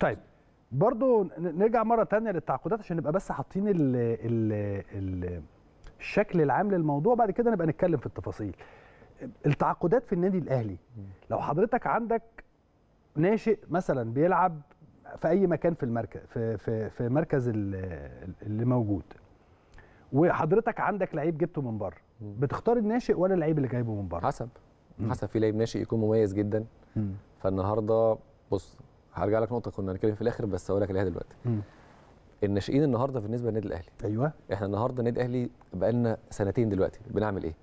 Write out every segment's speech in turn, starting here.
طيب برضو نرجع مره تانية للتعاقدات عشان نبقى بس حاطين ال ال الشكل العام للموضوع بعد كده نبقى نتكلم في التفاصيل التعاقدات في النادي الاهلي لو حضرتك عندك ناشئ مثلا بيلعب في اي مكان في المركز في في, في مركز اللي موجود وحضرتك عندك لعيب جبته من بره بتختار الناشئ ولا اللعيب اللي جايبه من بره حسب حسب في لعيب ناشئ يكون مميز جدا فالنهارده بص هرجع لك نقطه كنا هنتكلم في الاخر بس هقول لك عليها دلوقتي مم. الناشئين النهارده بالنسبه للنادي الاهلي ايوه احنا النهارده النادي الاهلي بقى لنا سنتين دلوقتي بنعمل ايه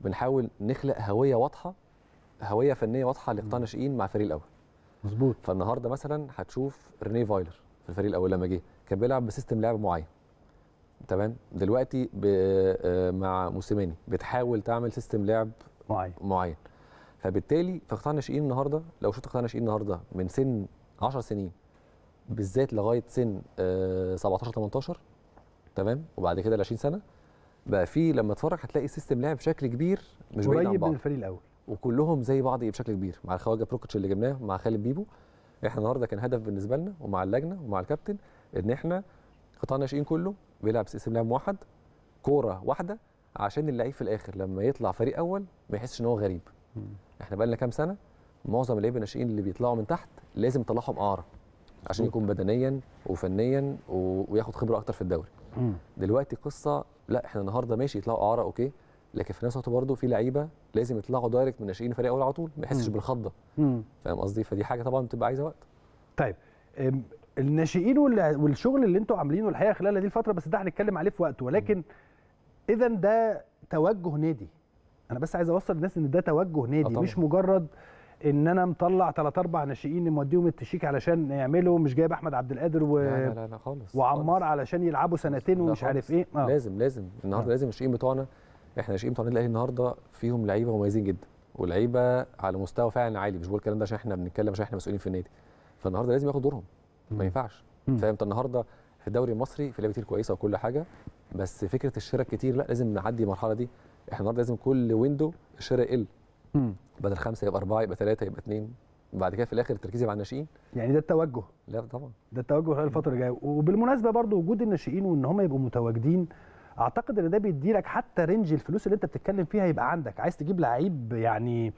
بنحاول نخلق هويه واضحه هويه فنيه واضحه لقطاع الناشئين مع الفريق الاول مظبوط فالنهارده مثلا هتشوف رينيه فايلر في الفريق الاول لما جه كان بيلعب بسيستم لعب معين تمام دلوقتي آه، مع موسيماني بتحاول تعمل سيستم لعب معين معين فبالتالي في قطاع الناشئين النهارده لو شفت قطاع الناشئين النهارده من سن 10 سنين بالذات لغايه سن 17 آه، 18 تمام وبعد كده ال 20 سنه بقى في لما اتفرج هتلاقي سيستم لعب بشكل كبير مش بعيد عن بعض من الفريق الاول وكلهم زي بعض بشكل كبير مع الخواجه بروكتش اللي جبناه مع خالد بيبو احنا النهارده كان هدف بالنسبه لنا ومع اللجنه ومع الكابتن ان احنا قطاع الناشئين كله بيلعب سيستم لعب موحد كوره واحده عشان اللعيب في الاخر لما يطلع فريق اول ما يحسش ان هو غريب احنا بقى لنا كام سنه معظم اللعيبه الناشئين اللي بيطلعوا من تحت لازم يطلعهم اعرى عشان يكون بدنيا وفنيا وياخد خبره اكتر في الدوري دلوقتي قصه لا احنا النهارده ماشي يطلعوا اعاره اوكي لكن في نفس الوقت برضه في لعيبه لازم يطلعوا دايركت من ناشئين فريق اول على طول ما يحسش بالخضه فاهم قصدي فدي حاجه طبعا بتبقى عايزه وقت طيب الناشئين والشغل اللي انتوا عاملينه الحقيقه خلال هذه الفتره بس ده هنتكلم عليه في وقته ولكن اذا ده توجه نادي انا بس عايز اوصل للناس ان ده توجه نادي آه، مش مجرد ان انا مطلع ثلاث اربع ناشئين موديهم التشيك علشان يعملوا مش جايب احمد عبد القادر و... لا لا لا خالص وعمار خالص. علشان يلعبوا سنتين ومش عارف ايه آه. لازم لازم النهارده آه. لازم الناشئين بتوعنا احنا الناشئين بتوع النادي الاهلي النهارده فيهم لعيبه مميزين جدا ولعيبه على مستوى فعلا عالي مش بقول الكلام ده عشان احنا بنتكلم عشان احنا مسؤولين في النادي فالنهارده لازم ياخد دورهم ما ينفعش فاهم انت النهارده في الدوري المصري في لعيبه كتير كويسه وكل حاجه بس فكره الشراء كتير لا لازم نعدي المرحله دي احنا النهارده لازم كل ويندو الشراء يقل بدل خمسه يبقى اربعه يبقى ثلاثه يبقى اثنين بعد كده في الاخر التركيز يبقى على الناشئين يعني ده التوجه لا طبعا ده التوجه خلال الفتره الجايه وبالمناسبه برضو وجود الناشئين وان هم يبقوا متواجدين اعتقد ان ده بيديلك حتى رينج الفلوس اللي انت بتتكلم فيها يبقى عندك عايز تجيب لعيب يعني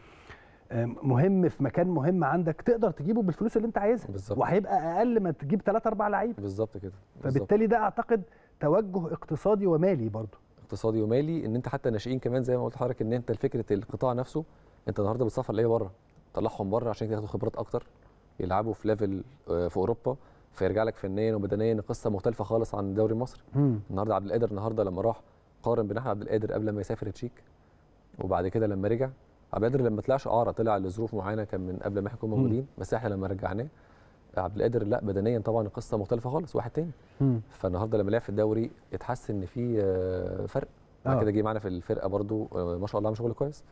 مهم في مكان مهم عندك تقدر تجيبه بالفلوس اللي انت عايزها بالزبط. وهيبقى اقل ما تجيب 3 4 لعيب بالظبط كده بالزبط. فبالتالي ده اعتقد توجه اقتصادي ومالي برضه اقتصادي ومالي ان انت حتى ناشئين كمان زي ما قلت لحضرتك ان انت فكره القطاع نفسه انت النهارده بتسافر ليه بره طلعهم بره عشان ياخدوا خبرات اكتر يلعبوا في ليفل آه، في اوروبا فيرجع لك فنيا وبدنيا قصه مختلفه خالص عن الدوري المصري النهارده عبد القادر النهارده لما راح قارن بين احمد عبد القادر قبل ما يسافر تشيك وبعد كده لما رجع عبد القادر لما طلعش اعرى طلع لظروف معينه كان من قبل ما احنا كنا موجودين بس احنا لما رجعناه عبد القادر لا بدنيا طبعا القصه مختلفه خالص واحد تاني فالنهارده لما لعب في الدوري اتحس ان في آه، فرق بعد آه. كده جه معانا في الفرقه برده آه، ما شاء الله عمل شغل كويس